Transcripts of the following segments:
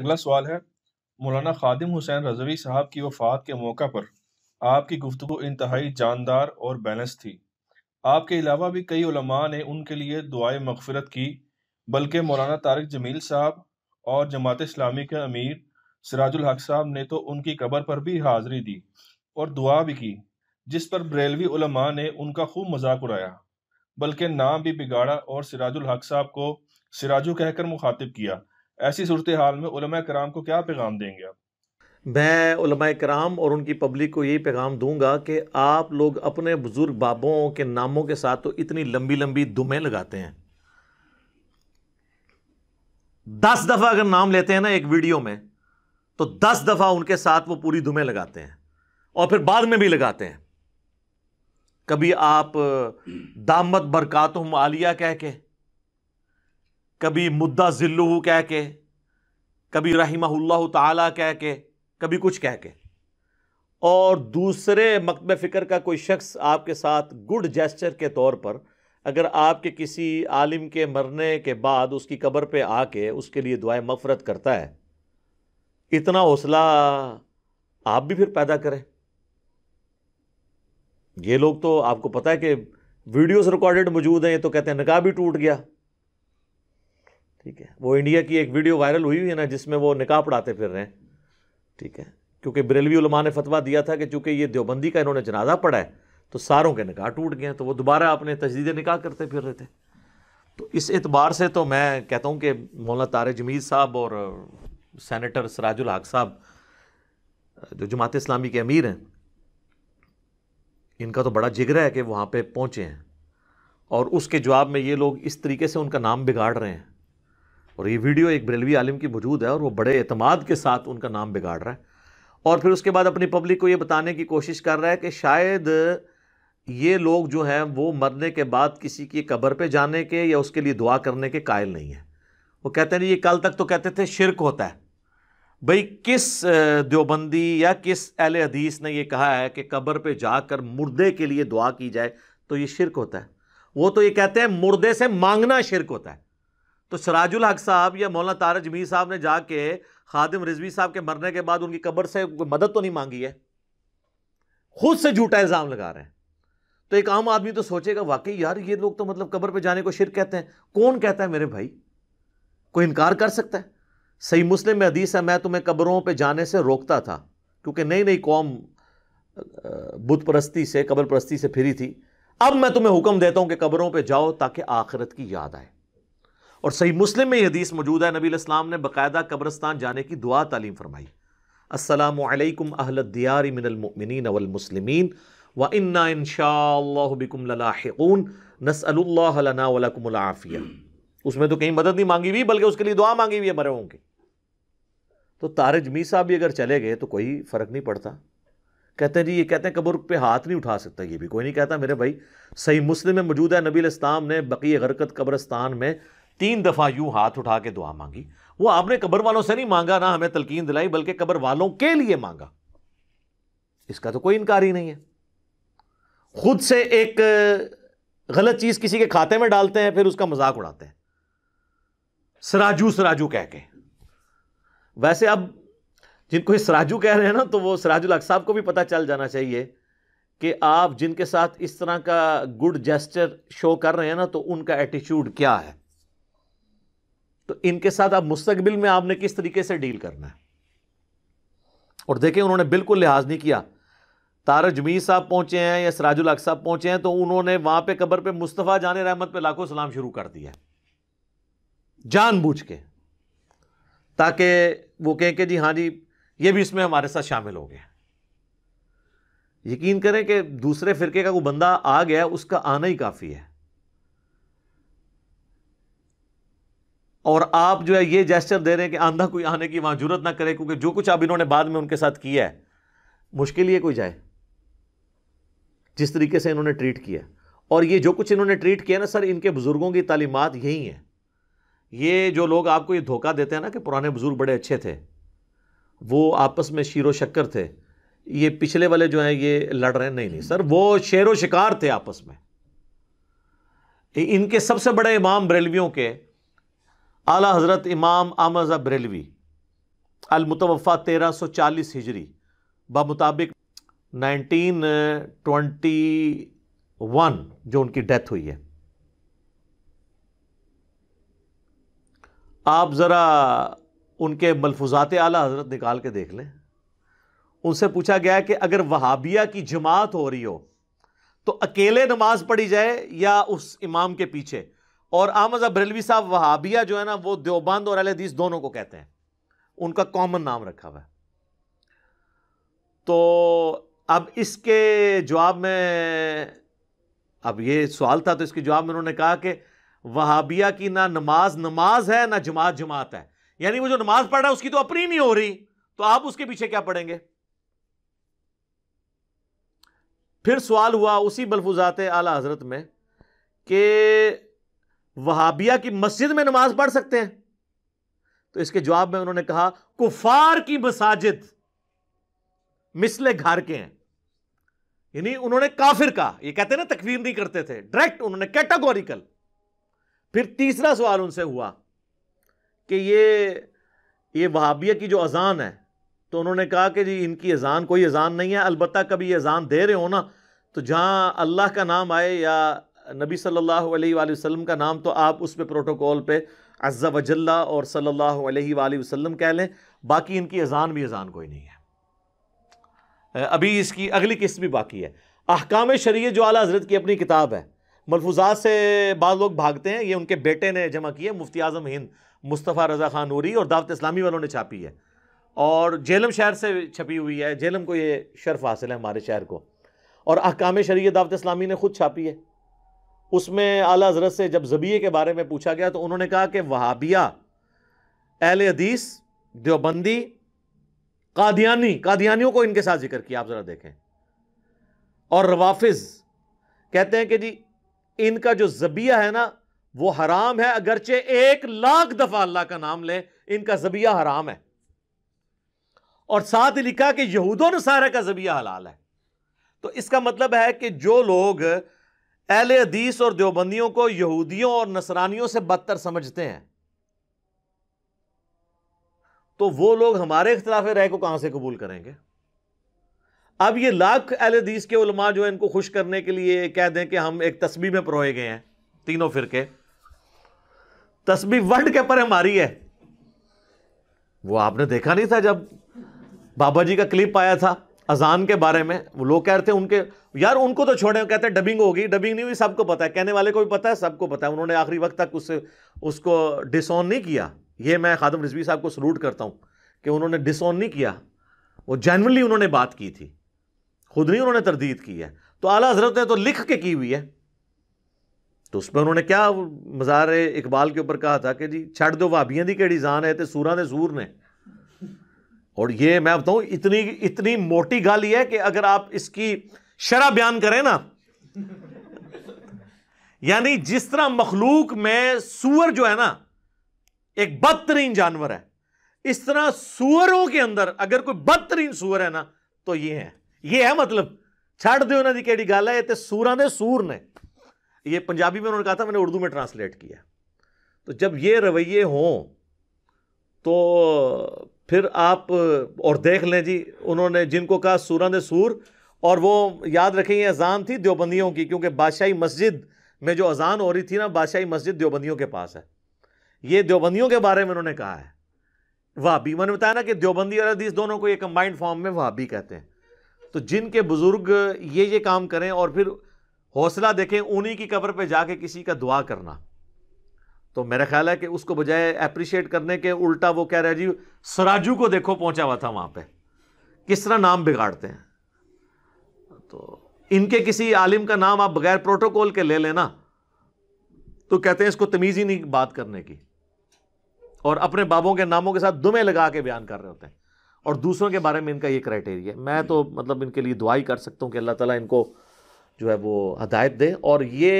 अगला सवाल है मौलाना खादिम हुसैन रजवी साहब की वफात के मौके पर आपकी गुफ्तु इंतहाई जानदार और बैलेंस थी आपके अलावा भी कई उलमा ने उनके लिए दुआ मगफरत की बल्कि मौलाना तारक जमील साहब और जमात इस्लामी के अमीर सिराजुल हक साहब ने तो उनकी कबर पर भी हाजिरी दी और दुआ भी की जिस पर बरेलवी उलमा ने उनका खूब मजाक उड़ाया बल्कि नाम भी बिगाड़ा और सिराजुल हक साहब को सिराजू कहकर मुखातिब किया ऐसी सूरत हाल में उलमा कराम को क्या पैगाम देंगे आप मैं कराम और उनकी पब्लिक को यही पैगाम दूंगा कि आप लोग अपने बुज़ुर्ग बाबों के नामों के साथ तो इतनी लंबी लंबी दुमें लगाते हैं दस दफ़ा अगर नाम लेते हैं ना एक वीडियो में तो दस दफ़ा उनके साथ वो पूरी दुमें लगाते हैं और फिर बाद में भी लगाते हैं कभी आप दामद बरकातुम आलिया कह के कभी मुद्दा जिल्लू कह के कभी रहीमल्ला ताला कह के कभी कुछ कह के और दूसरे मकब फ़िक्र का कोई शख्स आपके साथ गुड जेस्चर के तौर पर अगर आपके किसी आलिम के मरने के बाद उसकी कब्र पे आके उसके लिए दुआएं मफ़रत करता है इतना हौसला आप भी फिर पैदा करें ये लोग तो आपको पता है कि वीडियोस रिकॉर्डेड मौजूद हैं तो कहते हैं नकाह भी टूट गया ठीक है वो इंडिया की एक वीडियो वायरल हुई हुई है ना जिसमें वो निकाह पढ़ाते फिर रहे हैं ठीक है क्योंकि बरेलवी उलमा ने फतवा दिया था कि चूंकि ये देवबंदी का इन्होंने जनाजा पढ़ा है तो सारों के निकाह टूट गए तो वो दोबारा अपने तजदीद निकाह करते फिर रहे थे तो इस एतबार से तो मैं कहता हूँ कि मौलाना तार जमीद साहब और सैनिटर सराजुल हक साहब जो जमात इस्लामी के अमीर हैं इनका तो बड़ा जिगरा है कि वहाँ पे पहुँचे हैं और उसके जवाब में ये लोग इस तरीके से उनका नाम बिगाड़ रहे हैं और ये वीडियो एक बरेलवी आलिम की मौजूद है और वो बड़े अतमाद के साथ उनका नाम बिगाड़ रहा है और फिर उसके बाद अपनी पब्लिक को ये बताने की कोशिश कर रहा है कि शायद ये लोग जो हैं वो मरने के बाद किसी की कब्र पे जाने के या उसके लिए दुआ करने के कायल नहीं है वो कहते हैं ये कल तक तो कहते थे शिरक होता है भाई किस देवबंदी या किस अहल हदीस ने ये कहा है कि कब्र पे जाकर मुर्दे के लिए दुआ की जाए तो ये शिरक होता है वो तो ये कहते हैं मुर्दे से मांगना शिरक होता है तो सराजुल हक साहब या मौलाना तारज मीर साहब ने जाके खादिम रिजवी साहब के मरने के बाद उनकी कब्र से मदद तो नहीं मांगी है खुद से झूठा इल्ज़ाम लगा रहे हैं तो एक आम आदमी तो सोचेगा वाकई यार ये लोग तो मतलब कब्र पे जाने को शिर कहते हैं कौन कहता है मेरे भाई कोई इनकार कर सकता है सही मुस्लिम में हदीस है मैं तुम्हें कब्रों पे जाने से रोकता था क्योंकि नई नई कौम बुत परस्ती से कब्र परस्ती से फिरी थी अब मैं तुम्हें हुक्म देता हूँ कि कब्रों पर जाओ ताकि आखिरत की याद आए और सही मुस्लिम में हदीस मौजूद है नबी इस्लाम ने बाकायदा कब्रस्तान जाने की दुआ तालीम फरमाई असलकम अहलदियार मिनमिन अवलमसलिमिन व इन्ना इनशाबिकुम लाहून नसलनाकुमलाफ़िया उसमें तो कहीं मदद नहीं मांगी हुई बल्कि उसके लिए दुआ मांगी हुई है मरे होंगे तो तारज मी साहब भी अगर चले गए तो कोई फ़र्क नहीं पड़ता कहते हैं जी ये कहते हैं कब्र पे हाथ नहीं उठा सकता ये भी कोई नहीं कहता मेरे भाई सही मुस्लिम में मौजूद है नबी इस्लाम ने बकी गरकत कब्रस्तान में तीन दफ़ा यूं हाथ उठा के दुआ मांगी वो आपने कब्र वालों से नहीं मांगा ना हमें तलकीन दिलाई बल्कि कब्र वालों के लिए मांगा इसका तो कोई इनकार ही नहीं है खुद से एक गलत चीज़ किसी के खाते में डालते हैं फिर उसका मजाक उड़ाते हैं सराजू सराजू कह के वैसे अब जिनको ये सराजू कह रहे हैं ना तो वो सराजुल हक साहब को भी पता चल जाना चाहिए कि आप जिनके साथ इस तरह का गुड जेस्टर शो कर रहे हैं ना तो उनका एटीट्यूड क्या है तो इनके साथ आप मुस्तबिल में आपने किस तरीके से डील करना है और देखें उन्होंने बिल्कुल लिहाज नहीं किया तारा जमीर साहब पहुंचे हैं या सराजुल हक साहब पहुंचे हैं तो उन्होंने वहां पे कब्र पे मुस्तफ़ा जान रहमत पे लाखों सलाम शुरू कर दिया जानबूझ के ताकि वो कहें कि जी हाँ जी ये भी इसमें हमारे साथ शामिल हो गए यकीन करें कि दूसरे फिरके का वो बंदा आ गया उसका आना ही काफ़ी है और आप जो है ये जेस्टर दे रहे हैं कि आंधा कोई आने की वहाँ जरूरत ना करे क्योंकि जो कुछ आप इन्होंने बाद में उनके साथ किया है मुश्किल ये कोई जाए जिस तरीके से इन्होंने ट्रीट किया और ये जो कुछ इन्होंने ट्रीट किया ना सर इनके बुज़ुर्गों की तालीमत यही हैं ये जो लोग आपको ये धोखा देते हैं ना कि पुराने बुज़ुर्ग बड़े अच्छे थे वो आपस में शीरो व शक्कर थे ये पिछले वाले जो हैं ये लड़ रहे हैं नहीं नहीं सर वो शेर व शिकार थे आपस में इनके सबसे बड़े इमाम बरेलवियों के आला हज़रत इमाम आमज बरेलवी अलमतवफ़ा तेरह सौ चालीस हिजरी बमुताबिक नाइनटीन ट्वेंटी वन जो उनकी डेथ हुई है आप ज़रा उनके मलफूजात आला हज़रत निकाल के देख लें उनसे पूछा गया कि अगर वहाबिया की जमात हो रही हो तो अकेले नमाज पढ़ी जाए या उस इमाम के पीछे और आमद बरेलवी साहब वहाबिया जो है ना वो देवबंद और अलहदीस दोनों को कहते हैं उनका कॉमन नाम रखा हुआ तो अब इसके जवाब में अब ये सवाल था तो इसके जवाब में उन्होंने कहा कि वहाबिया की ना नमाज नमाज है ना जमात जमात है यानी वो जो नमाज पढ़ रहा है उसकी तो अपनी नहीं हो रही तो आप उसके पीछे क्या पढ़ेंगे फिर सवाल हुआ उसी बलफुजात आला हजरत में कि वहाबिया की मस्जिद में नमाज पढ़ सकते हैं तो इसके जवाब में उन्होंने कहा कुफार की मसाजिद मिसले घर के हैं यानी उन्होंने काफिर कहा ये कहते ना तकवीर नहीं करते थे डायरेक्ट उन्होंने कैटेगोरिकल फिर तीसरा सवाल उनसे हुआ कि ये ये वहाबिया की जो अजान है तो उन्होंने कहा कि जी इनकी अजान कोई अजान नहीं है अलबत् कभी अजान दे रहे हो ना तो जहां अल्लाह का नाम आए या नबी सल्लल्लाहु अलैहि वसल्लम का नाम तो आप उस पर प्रोटोकॉल पे अज्जा वजल्ला और सल्लल्लाहु अलैहि वसल्लम कह लें बाकी इनकी अजान भी अजान कोई नहीं है अभी इसकी अगली किस्त भी बाकी है अहकाम शरीय जो आला हजरत की अपनी किताब है मलफूजात से बाद लोग भागते हैं ये उनके बेटे ने जमा किए मुफ्ती आजम हिंद मुस्तफ़ा रज़ा खान नूरी और दावत इस्लामी वालों ने छापी है और जेलम शहर से छपी हुई है जेलम को ये शर्फ हासिल है हमारे शहर को और अहकाम शरीय दावत इस्लामी ने खुद छापी है उसमें आला हजरत से जब जबिए के बारे में पूछा गया तो उन्होंने कहा कि वहाबिया अहल हदीस देवबंदी कादियानी कादियानियों को इनके साथ जिक्र किया आप ज़रा देखें और रवाफिज कहते हैं कि जी इनका जो जबिया है ना वो हराम है अगरचे एक लाख दफ़ा अल्लाह का नाम ले इनका जबिया हराम है और साथ ही लिखा कि यहूदों ने सारा का जबिया हलाल है तो इसका मतलब है कि जो लोग अहल हदीस और देवबंदियों को यहूदियों और नसरानियों से बदतर समझते हैं तो वो लोग हमारे खिलाफ राय को कहां से कबूल करेंगे अब ये लाख अहल हदीस के उलमा जो है इनको खुश करने के लिए कह दें कि हम एक तस्बी में परोए गए हैं तीनों फिरके तस्बी वर्ल्ड के पर हमारी है वो आपने देखा नहीं था जब बाबा जी का क्लिप आया था अजान के बारे में वो लोग कह रहे थे उनके यार उनको तो छोड़े कहते हैं डबिंग होगी डबिंग नहीं हुई सबको पता है कहने वाले को भी पता है सबको पता है उन्होंने आखिरी वक्त तक उससे उसको डिसऑन नहीं किया ये मैं खादम रिजवी साहब को सलूट करता हूँ कि उन्होंने डिसऑन नहीं किया वो जैनली उन्होंने बात की थी खुद नहीं उन्होंने तरदीद की है तो आला हजरत ने तो लिख के की हुई है तो उस पर उन्होंने क्या मज़ार इकबाल के ऊपर कहा था कि जी छड़ दो भाबियाँ की केड़ी जान है तो सूरा ने सूर ने और ये मैं बताऊं इतनी इतनी मोटी गाली है कि अगर आप इसकी शरा बयान करें ना यानी जिस तरह मखलूक में सूअर जो है ना एक बदतरीन जानवर है इस तरह सूअरों के अंदर अगर कोई बदतरीन सुअर है ना तो ये है ये है मतलब छड़ दो ना जी गल है सूर ने सूर ने ये पंजाबी में उन्होंने कहा था मैंने उर्दू में ट्रांसलेट किया तो जब ये रवैये हों तो फिर आप और देख लें जी उन्होंने जिनको कहा सूरन सूर और वो याद रखें ये अजान थी देवबंदियों की क्योंकि बादशाही मस्जिद में जो अजान हो रही थी ना बादशाही मस्जिद देवबंदियों के पास है ये देवबंदियों के बारे में उन्होंने कहा है वहाबी मैंने बताया ना कि देवबंदी और अदीस दोनों को ये कम्बाइंड फॉर्म में वहाबी कहते हैं तो जिनके बुज़ुर्ग ये ये काम करें और फिर हौसला देखें उन्हीं की कब्र पर जाके किसी का दुआ करना तो मेरा ख्याल है कि उसको बजाय अप्रिशिएट करने के उल्टा वो कह रहा है जी सराजू को देखो पहुंचा हुआ था वहां पे किस तरह नाम बिगाड़ते हैं तो इनके किसी आलिम का नाम आप बगैर प्रोटोकॉल के ले लेना तो कहते हैं इसको तमीज़ ही नहीं बात करने की और अपने बाबों के नामों के साथ दुमे लगा के बयान कर रहे होते हैं और दूसरों के बारे में इनका ये क्राइटेरिया है मैं तो मतलब इनके लिए दुआई कर सकता हूँ कि अल्लाह ताला इनको जो है वो हदायत दे और ये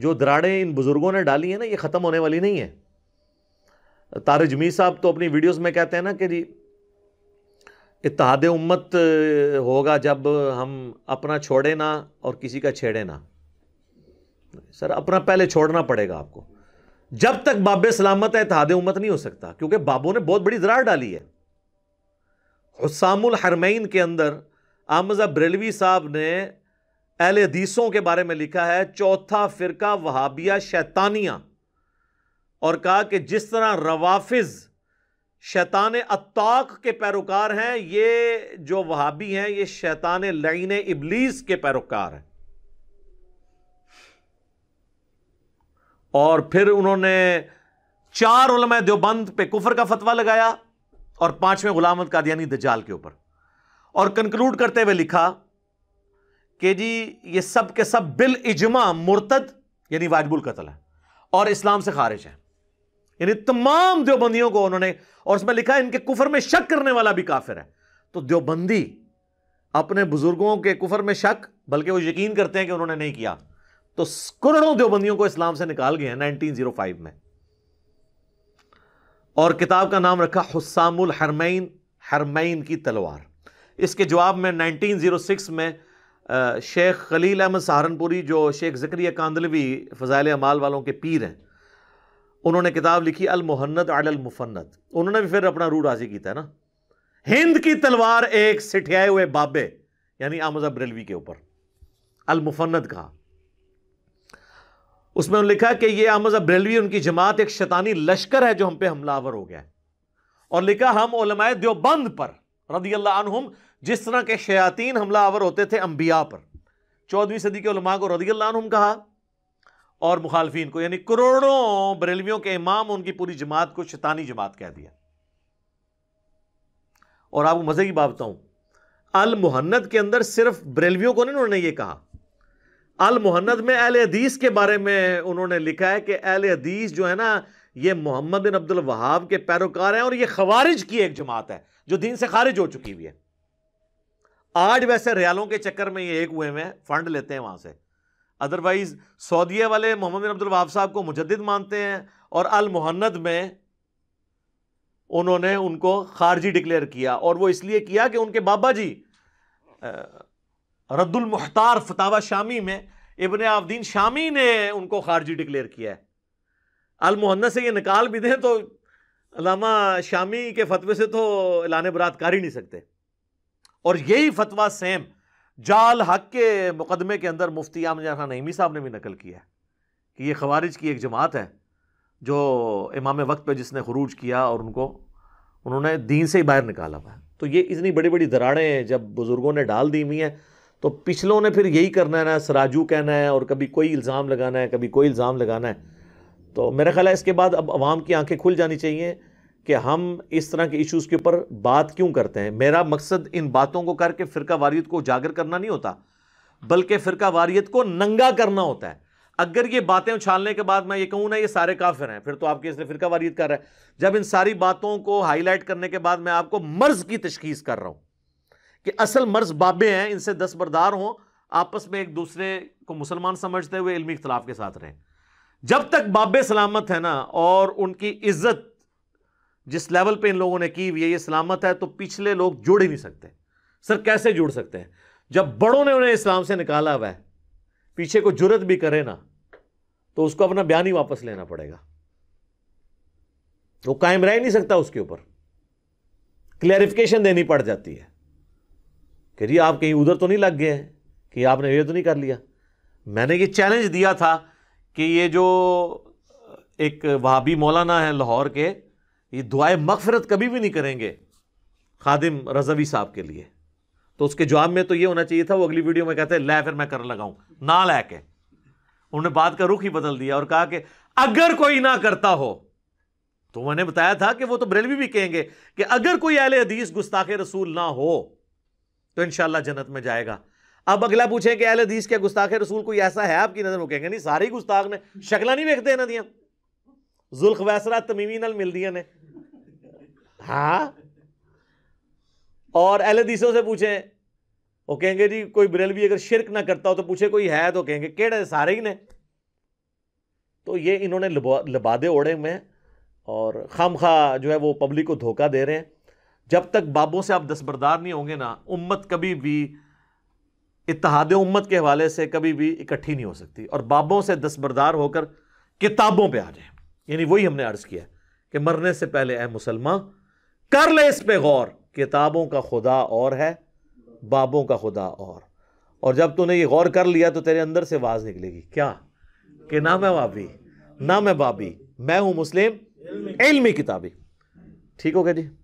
जो दराड़े इन बुज़ुर्गों ने डाली है ना ये ख़त्म होने वाली नहीं है तारे जमीर साहब तो अपनी वीडियोस में कहते हैं ना कि जी इतिहाद उम्मत होगा जब हम अपना छोड़े ना और किसी का छेड़े ना सर अपना पहले छोड़ना पड़ेगा आपको जब तक बाब सलामत है इतिहाद उम्मत नहीं हो सकता क्योंकि बाबों ने बहुत बड़ी दराड़ डाली है हुसामुल हरमैन के अंदर आमजा बरेलवी साहब ने अहल हदीसों के बारे में लिखा है चौथा फ़िरका वहाबिया शैतानिया और कहा कि जिस तरह रवाफिज शैतान अताक के पैरोकार हैं ये जो वहाबी हैं ये शैतान लईन इबलीस के पैरोकार हैं और फिर उन्होंने चार उलम देवबंद पे कुफर का फतवा लगाया और पांचवें गुलामत गुलाम कादियानी दजाल के ऊपर और कंक्लूड करते हुए लिखा कि जी ये सब के सब बिल इजमा मुर्तद यानी वाजबुल कतल है और इस्लाम से खारिज है यानी तमाम देवबंदियों को उन्होंने और उसमें लिखा इनके कुफर में शक करने वाला भी काफिर है तो देवबंदी अपने बुजुर्गों के कुफर में शक बल्कि वो यकीन करते हैं कि उन्होंने नहीं किया तो करोड़ों देवबंदियों को इस्लाम से निकाल गए हैं 1905 में और किताब का नाम रखा हुसामुल हरमैन हरमैन की तलवार इसके जवाब में सिक्स में शेख खलील अहमद सहारनपुरी जो शेख ज़क्रिया कांदलवी फ़ज़ाइल अमाल वालों के पीर हैं उन्होंने किताब लिखी अलमहन्नत अलमुफन्नत उन्होंने भी फिर अपना रू राजी किया है ना हिंद की तलवार एक सिठियाए हुए बाबे यानी आमजा बरेलवी के ऊपर अलमुफन्नत कहा उसमें उन्होंने लिखा कि ये आमजा बरेलवी उनकी जमात एक शैतानी लश्कर है जो हम पे हमलावर हो गया है और लिखा हम ओलमाए देवबंद पर रदी अल्लाह जिस तरह के शयातीन हमला आवर होते थे अम्बिया पर चौदहवीं सदी के उलमा को रदील्लाम कहा और मुखालफी को यानी करोड़ों बरेलवियों के इमाम उनकी पूरी जमात को शैतानी जमात कह दिया और आप मज़े की बात बताऊँ अल मुहन्नद के अंदर सिर्फ बरेलवियों को नहीं उन्होंने ये कहा अल मुहन्नद में अहल हदीस के बारे में उन्होंने लिखा है कि अहल हदीस जो है ना ये मोहम्मद बिन अब्दुल वहाब के पैरोकार हैं और ये खवारिज की एक जमात है जो दीन से खारिज हो चुकी हुई है आज वैसे रियालों के चक्कर में ये एक हुए में फंड लेते हैं वहां से अदरवाइज सऊदीया वाले मोहम्मद बिन अब्दुल वाब साहब को मुजद मानते हैं और अल मुहन्नद में उन्होंने उनको खारजी डिक्लेयर किया और वो इसलिए किया कि उनके बाबा जी रद्दुल मुख्तार फतावा शामी में इबन आबदीन शामी ने उनको खारजी डिक्लेयर किया है अलमुहन्नत से ये निकाल भी दें तो लामा शामी के फतवे से तो लाने बरात कर ही नहीं सकते और यही फतवा सेम जाल हक के मुकदमे के अंदर मुफ्ती आम जहाँ नईमी साहब ने भी नकल किया है कि ये खवारिज की एक जमात है जो इमाम वक्त पे जिसने खरूज किया और उनको उन्होंने दीन से ही बाहर निकाला हुआ तो ये इतनी बड़ी बड़ी दराड़ें जब बुज़ुर्गों ने डाल दी हुई हैं तो पिछलों ने फिर यही करना है ना सराजू कहना है और कभी कोई इल्ज़ाम लगाना है कभी कोई इल्ज़ाम लगाना है तो मेरा ख्याल है इसके बाद अब आवाम की आंखें खुल जानी चाहिए कि हम इस तरह के इश्यूज़ के ऊपर बात क्यों करते हैं मेरा मकसद इन बातों को करके फ़िरका वारियत को उजागर करना नहीं होता बल्कि फ़िरका वारियत को नंगा करना होता है अगर ये बातें उछालने के बाद मैं ये कहूँ ना ये सारे काफिर हैं फिर तो आपके इसने फ़िरका वारियत कर रहा है जब इन सारी बातों को हाईलाइट करने के बाद मैं आपको मर्ज की तशखीस कर रहा हूँ कि असल मर्ज बाबे हैं इनसे दस्तबरदार हों आपस में एक दूसरे को मुसलमान समझते हुए इलमी इख्तलाफ के साथ रहें जब तक बाबे सलामत है ना और उनकी इज्जत जिस लेवल पे इन लोगों ने की हुई है ये सलामत है तो पिछले लोग जुड़ ही नहीं सकते सर कैसे जुड़ सकते हैं जब बड़ों ने उन्हें इस्लाम से निकाला हुआ है पीछे को जुरत भी करे ना तो उसको अपना बयान ही वापस लेना पड़ेगा वो कायम रह नहीं सकता उसके ऊपर क्लैरिफिकेशन देनी पड़ जाती है कि जी आप कहीं उधर तो नहीं लग गए हैं कि आपने ये तो नहीं कर लिया मैंने ये चैलेंज दिया था कि ये जो एक वहाबी मौलाना है लाहौर के ये दुआए मगफरत कभी भी नहीं करेंगे खादिम रजवी साहब के लिए तो उसके जवाब में तो ये होना चाहिए था वो अगली वीडियो में कहते हैं लै फिर मैं कर लगाऊं ना लै उन्होंने बात का रुख ही बदल दिया और कहा कि अगर कोई ना करता हो तो मैंने बताया था कि वो तो बरेलवी भी कहेंगे कि अगर कोई अहले हदीस गुस्ताखे रसूल ना हो तो इनशाला जन्नत में जाएगा अब अगला पूछे कि अहल हदीस क्या गुस्ताख रसूल कोई ऐसा है आपकी नज़र में कहेंगे नहीं सारी गुस्ताख ने शक्ला नहीं देखते ना दिया जुल्ख वैसरा तमीमी नल मिल दिया ने हाँ और अहल से पूछे वो कहेंगे जी कोई बरेलवी अगर शिरक ना करता हो तो पूछे कोई है तो कहेंगे केड़े सारे ही ने तो ये इन्होंने लबादे ओढ़े में और खाम खा जो है वो पब्लिक को धोखा दे रहे हैं जब तक बाबों से आप दस्बरदार नहीं होंगे ना उम्मत कभी भी इतिहाद उम्मत के हवाले से कभी भी इकट्ठी नहीं हो सकती और बाबों से दस्बरदार होकर किताबों पे आ जाए यानी वही हमने अर्ज़ किया कि मरने से पहले ए मुसलमान कर ले इस पे गौर किताबों का खुदा और है बाबों का खुदा और और जब तूने ये गौर कर लिया तो तेरे अंदर से आवाज़ निकलेगी क्या कि ना मैं बाबी ना मैं बाबी मैं हूं मुस्लिम इल्मी किताबी ठीक हो गया जी